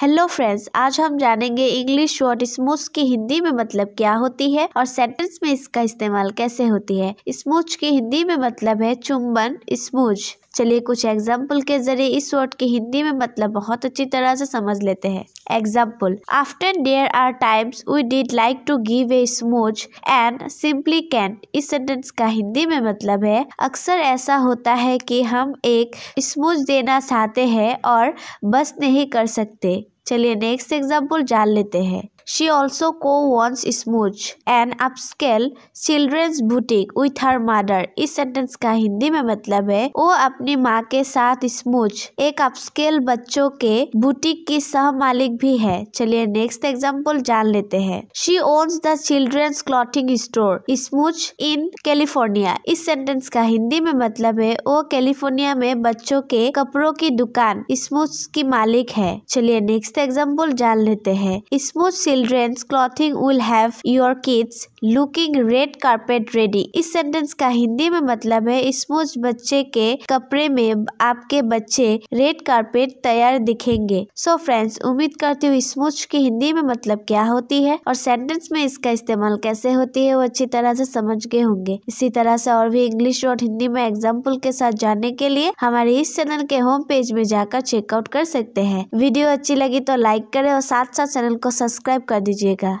Hello friends आज हम जानेंगे इंग्लिश वर्ड स्मूच की हिंदी में मतलब क्या होती है और सेंटेंस में इसका इस्तेमाल कैसे होती है स्मूच की हिंदी में मतलब है चुंबन स्मूच चलिए कुछ एग्जाम्पल के जरिए इस वर्ड के हिंदी में मतलब बहुत अच्छी तरह से समझ लेते हैं example after there are times we did like to give a smooch and simply can इस सेंटेंस का हिंदी में मतलब है अक्सर ऐसा होता है कि हम एक स्मोच देना चाहते हैं और बस नहीं कर सकते चलिए नेक्स्ट एग्जाम्पल जान लेते हैं She also co-owns Smooch, an upscale children's boutique with her mother. इस सेंटेंस का हिंदी में मतलब है वो अपनी माँ के साथ स्मूच एक अपस्केल बच्चों के बुटीक की सह मालिक भी है चलिए नेक्स्ट एग्जाम्पल जान लेते हैं she owns the children's clothing store Smooch in California इस सेंटेंस का हिंदी में मतलब है वो कैलिफोर्निया में बच्चों के कपड़ों की दुकान स्मूच की मालिक है चलिए नेक्स्ट एग्जाम्पल जान लेते हैं Smooch children's clothing will have your kids looking red carpet ready इस सेंटेंस का हिंदी में मतलब है स्मूज बच्चे के कपड़े में आपके बच्चे रेड कारपेट तैयार दिखेंगे सो so फ्रेंड्स उम्मीद करती हूँ स्मूज की हिंदी में मतलब क्या होती है और सेंटेंस में इसका इस्तेमाल कैसे होती है वो अच्छी तरह से समझ गए होंगे इसी तरह से और भी इंग्लिश और हिंदी में एग्जाम्पल के साथ जानने के लिए हमारे इस चैनल के होम पेज में जाकर चेकआउट कर सकते हैं वीडियो अच्छी लगी तो लाइक करें और साथ साथ चैनल को सब्सक्राइब कर दीजिएगा